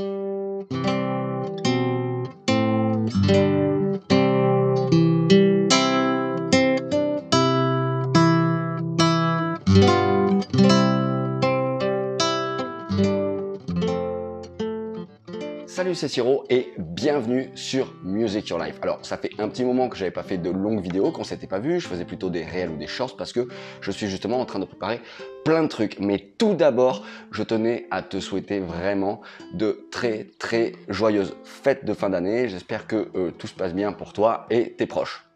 Música Salut, c'est Siro et bienvenue sur Music Your Life. Alors, ça fait un petit moment que j'avais pas fait de longues vidéos, qu'on s'était pas vu, je faisais plutôt des réels ou des shorts parce que je suis justement en train de préparer plein de trucs. Mais tout d'abord, je tenais à te souhaiter vraiment de très très joyeuses fêtes de fin d'année. J'espère que euh, tout se passe bien pour toi et tes proches.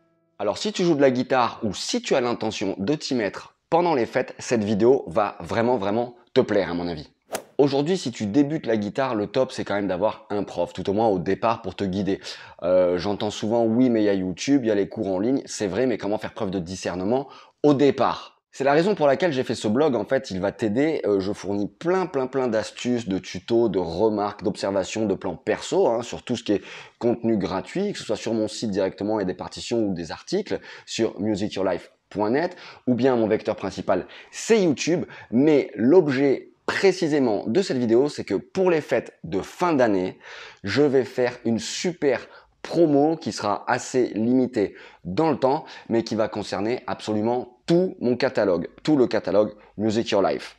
Alors, si tu joues de la guitare ou si tu as l'intention de t'y mettre pendant les fêtes, cette vidéo va vraiment vraiment te plaire à mon avis. Aujourd'hui, si tu débutes la guitare, le top, c'est quand même d'avoir un prof, tout au moins au départ pour te guider. Euh, j'entends souvent, oui, mais il y a YouTube, il y a les cours en ligne, c'est vrai, mais comment faire preuve de discernement au départ c'est la raison pour laquelle j'ai fait ce blog, en fait, il va t'aider, euh, je fournis plein plein plein d'astuces, de tutos, de remarques, d'observations, de plans perso, hein, sur tout ce qui est contenu gratuit, que ce soit sur mon site directement et des partitions ou des articles, sur musicyourlife.net, ou bien mon vecteur principal, c'est YouTube, mais l'objet précisément de cette vidéo, c'est que pour les fêtes de fin d'année, je vais faire une super promo qui sera assez limitée dans le temps, mais qui va concerner absolument tout mon catalogue, tout le catalogue Music Your Life.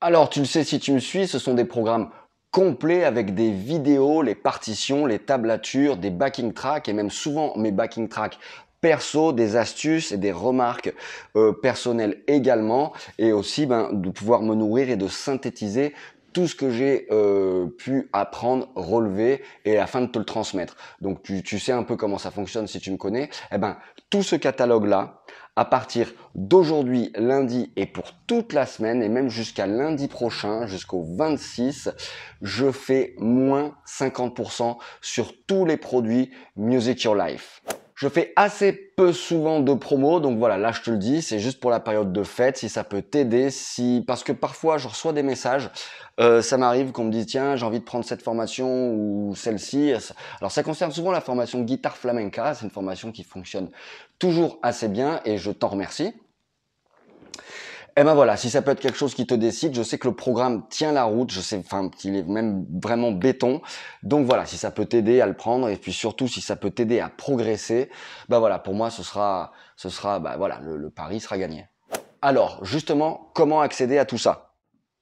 Alors tu le sais si tu me suis, ce sont des programmes complets avec des vidéos, les partitions, les tablatures, des backing tracks et même souvent mes backing tracks perso, des astuces et des remarques euh, personnelles également, et aussi ben, de pouvoir me nourrir et de synthétiser tout ce que j'ai euh, pu apprendre, relever, et afin de te le transmettre. Donc tu, tu sais un peu comment ça fonctionne si tu me connais. Eh ben, tout ce catalogue-là, à partir d'aujourd'hui, lundi, et pour toute la semaine, et même jusqu'à lundi prochain, jusqu'au 26, je fais moins 50% sur tous les produits Music Your Life. Je fais assez peu souvent de promos, donc voilà, là je te le dis, c'est juste pour la période de fête, si ça peut t'aider, si parce que parfois je reçois des messages, euh, ça m'arrive qu'on me dise tiens j'ai envie de prendre cette formation ou celle-ci. Alors ça concerne souvent la formation guitare flamenca, c'est une formation qui fonctionne toujours assez bien et je t'en remercie. Et eh ben voilà, si ça peut être quelque chose qui te décide, je sais que le programme tient la route, je sais, enfin, qu'il est même vraiment béton. Donc voilà, si ça peut t'aider à le prendre et puis surtout si ça peut t'aider à progresser, ben voilà, pour moi ce sera, ce sera, bah voilà, le pari sera gagné. Alors justement, comment accéder à tout ça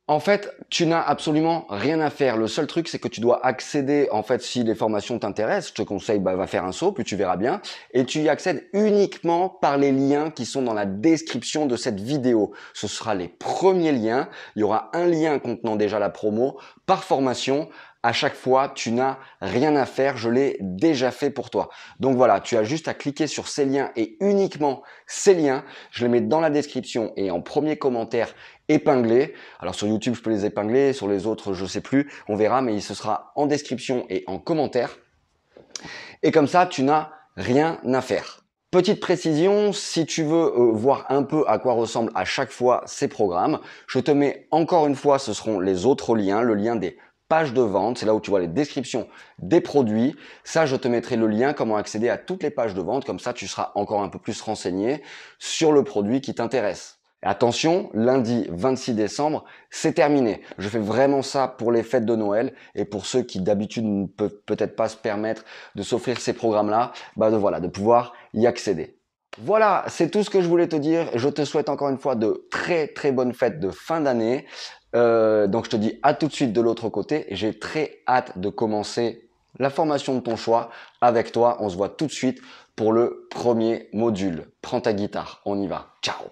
en fait, tu n'as absolument rien à faire. Le seul truc, c'est que tu dois accéder, en fait, si les formations t'intéressent, je te conseille, bah, va faire un saut, puis tu verras bien. Et tu y accèdes uniquement par les liens qui sont dans la description de cette vidéo. Ce sera les premiers liens. Il y aura un lien contenant déjà la promo par formation à chaque fois, tu n'as rien à faire, je l'ai déjà fait pour toi. Donc voilà, tu as juste à cliquer sur ces liens et uniquement ces liens. Je les mets dans la description et en premier commentaire Épingler. Alors sur YouTube, je peux les épingler, sur les autres, je ne sais plus, on verra, mais ce sera en description et en commentaire. Et comme ça, tu n'as rien à faire. Petite précision, si tu veux euh, voir un peu à quoi ressemblent à chaque fois ces programmes, je te mets encore une fois, ce seront les autres liens, le lien des pages de vente, c'est là où tu vois les descriptions des produits. Ça, je te mettrai le lien, comment accéder à toutes les pages de vente, comme ça tu seras encore un peu plus renseigné sur le produit qui t'intéresse. Attention, lundi 26 décembre, c'est terminé. Je fais vraiment ça pour les fêtes de Noël et pour ceux qui d'habitude ne peuvent peut-être pas se permettre de s'offrir ces programmes-là, bah, de, voilà, de pouvoir y accéder. Voilà, c'est tout ce que je voulais te dire. Je te souhaite encore une fois de très très bonnes fêtes de fin d'année. Euh, donc je te dis à tout de suite de l'autre côté. J'ai très hâte de commencer la formation de ton choix avec toi. On se voit tout de suite pour le premier module. Prends ta guitare, on y va. Ciao